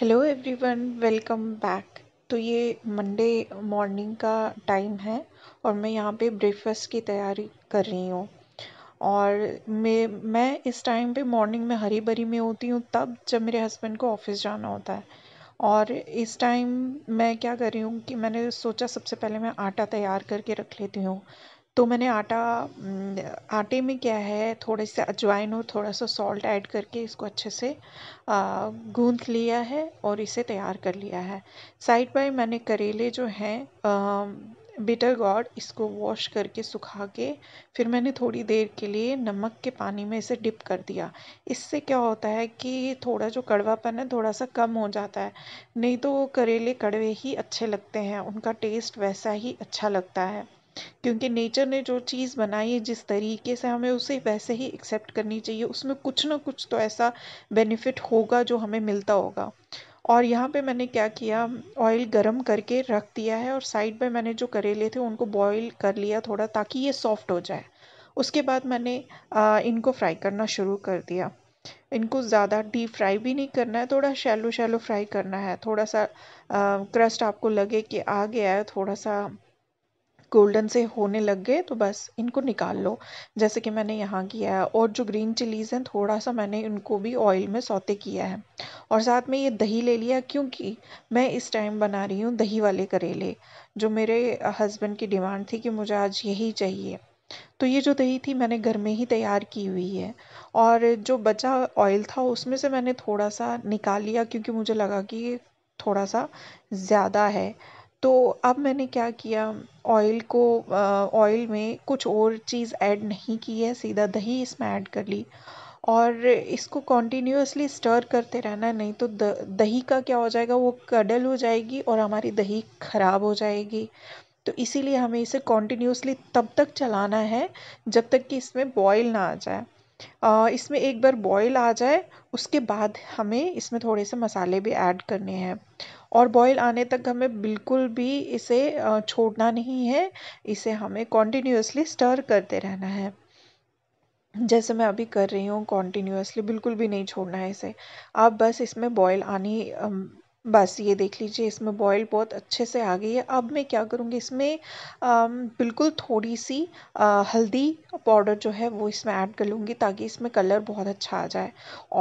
hello everyone welcome back तो ये Monday morning का टाइम है और मैं यहाँ पे ब्रेकफास्ट की तैयारी कर रही हूँ और मैं मैं इस टाइम पे मॉर्निंग में हरी भरी में होती हूँ तब जब मेरे हस्बैंड को ऑफिस जाना होता है और इस टाइम मैं क्या कर रही हूँ कि मैंने सोचा सबसे पहले मैं आटा तैयार करके रख लेती हूँ तो मैंने आटा आटे में क्या है थोड़े से अजवाइन और थोड़ा सा सॉल्ट ऐड करके इसको अच्छे से गूँध लिया है और इसे तैयार कर लिया है साइड बाय मैंने करेले जो हैं बिटर गॉड इसको वॉश करके सुखा के फिर मैंने थोड़ी देर के लिए नमक के पानी में इसे डिप कर दिया इससे क्या होता है कि थोड़ा जो कड़वापन है थोड़ा सा कम हो जाता है नहीं तो करेले कड़वे ही अच्छे लगते हैं उनका टेस्ट वैसा ही अच्छा लगता है क्योंकि नेचर ने जो चीज़ बनाई है जिस तरीके से हमें उसे वैसे ही एक्सेप्ट करनी चाहिए उसमें कुछ ना कुछ तो ऐसा बेनिफिट होगा जो हमें मिलता होगा और यहाँ पे मैंने क्या किया ऑयल गरम करके रख दिया है और साइड पे मैंने जो करेले थे उनको बॉईल कर लिया थोड़ा ताकि ये सॉफ्ट हो जाए उसके बाद मैंने आ, इनको फ्राई करना शुरू कर दिया इनको ज़्यादा डीप फ्राई भी नहीं करना है थोड़ा शैलो शैलो फ्राई करना है थोड़ा सा आ, क्रस्ट आपको लगे कि आ गया है थोड़ा सा गोल्डन से होने लग गए तो बस इनको निकाल लो जैसे कि मैंने यहाँ किया है और जो ग्रीन चिलीज़ हैं थोड़ा सा मैंने इनको भी ऑयल में सौते किया है और साथ में ये दही ले लिया क्योंकि मैं इस टाइम बना रही हूँ दही वाले करेले जो मेरे हस्बैंड की डिमांड थी कि मुझे आज यही चाहिए तो ये जो दही थी मैंने घर में ही तैयार की हुई है और जो बचा ऑयल था उसमें से मैंने थोड़ा सा निकाल लिया क्योंकि मुझे लगा कि ये थोड़ा सा ज़्यादा है तो अब मैंने क्या किया ऑयल को ऑयल में कुछ और चीज़ ऐड नहीं की है सीधा दही इसमें ऐड कर ली और इसको कॉन्टीन्यूसली स्टर करते रहना नहीं तो द दही का क्या हो जाएगा वो कड़ल हो जाएगी और हमारी दही ख़राब हो जाएगी तो इसीलिए हमें इसे कॉन्टीन्यूसली तब तक चलाना है जब तक कि इसमें बॉयल ना आ जाए इसमें एक बार बॉईल आ जाए उसके बाद हमें इसमें थोड़े से मसाले भी ऐड करने हैं और बॉईल आने तक हमें बिल्कुल भी इसे छोड़ना नहीं है इसे हमें कॉन्टीन्यूसली स्टर करते रहना है जैसे मैं अभी कर रही हूँ कॉन्टीन्यूसली बिल्कुल भी नहीं छोड़ना है इसे आप बस इसमें बॉईल आनी बस ये देख लीजिए इसमें बॉयल बहुत अच्छे से आ गई है अब मैं क्या करूँगी इसमें बिल्कुल थोड़ी सी हल्दी पाउडर जो है वो इसमें ऐड कर लूँगी ताकि इसमें कलर बहुत अच्छा आ जाए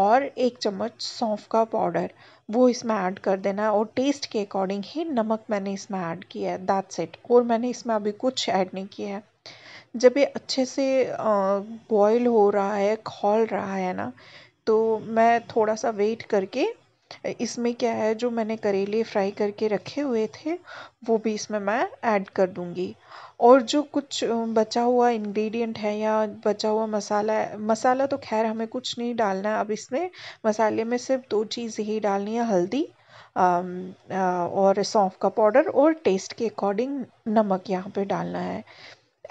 और एक चम्मच सौंफ का पाउडर वो इसमें ऐड कर देना है और टेस्ट के अकॉर्डिंग ही नमक मैंने इसमें ऐड किया है दैट्स सेट और मैंने इसमें अभी कुछ ऐड नहीं किया है जब ये अच्छे से बॉयल हो रहा है खोल रहा है ना तो मैं थोड़ा सा वेट करके इसमें क्या है जो मैंने करेले फ्राई करके रखे हुए थे वो भी इसमें मैं ऐड कर दूँगी और जो कुछ बचा हुआ इंग्रेडिएंट है या बचा हुआ मसाला मसाला तो खैर हमें कुछ नहीं डालना है अब इसमें मसाले में सिर्फ दो चीज़ ही डालनी है हल्दी और सौंफ का पाउडर और टेस्ट के अकॉर्डिंग नमक यहाँ पे डालना है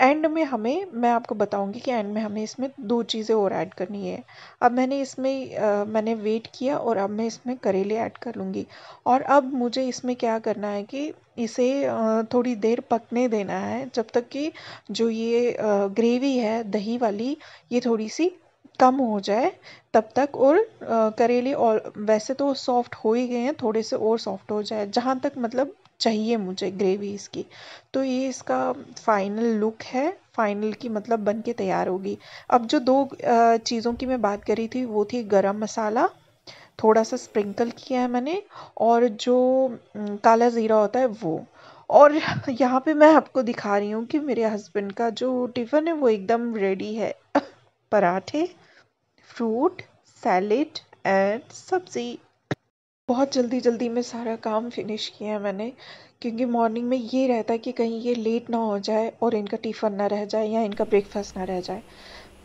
एंड में हमें मैं आपको बताऊंगी कि एंड में हमें इसमें दो चीज़ें और ऐड करनी है अब मैंने इसमें आ, मैंने वेट किया और अब मैं इसमें करेले ऐड कर लूँगी और अब मुझे इसमें क्या करना है कि इसे थोड़ी देर पकने देना है जब तक कि जो ये ग्रेवी है दही वाली ये थोड़ी सी कम हो जाए तब तक और करेले और वैसे तो सॉफ्ट हो ही गए हैं थोड़े से और सॉफ्ट हो जाए जहाँ तक मतलब चाहिए मुझे ग्रेवी इसकी तो ये इसका फाइनल लुक है फाइनल की मतलब बन के तैयार होगी अब जो दो चीज़ों की मैं बात करी थी वो थी गरम मसाला थोड़ा सा स्प्रिंकल किया है मैंने और जो काला ज़ीरा होता है वो और यहाँ पे मैं आपको दिखा रही हूँ कि मेरे हस्बैंड का जो टिफ़िन है वो एकदम रेडी है पराठे फ्रूट सैलेड एंड सब्ज़ी बहुत जल्दी जल्दी में सारा काम फिनिश किया है मैंने क्योंकि मॉर्निंग में ये रहता है कि कहीं ये लेट ना हो जाए और इनका टिफ़न ना रह जाए या इनका ब्रेकफास्ट ना रह जाए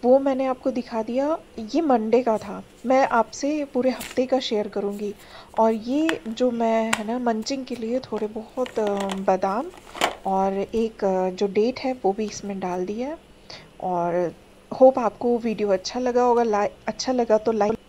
वो मैंने आपको दिखा दिया ये मंडे का था मैं आपसे पूरे हफ्ते का शेयर करूँगी और ये जो मैं है ना मंचिंग के लिए थोड़े बहुत बादाम और एक जो डेट है वो भी इसमें डाल दिया और होप आपको वीडियो अच्छा लगा होगा लाइक अच्छा लगा तो लाइक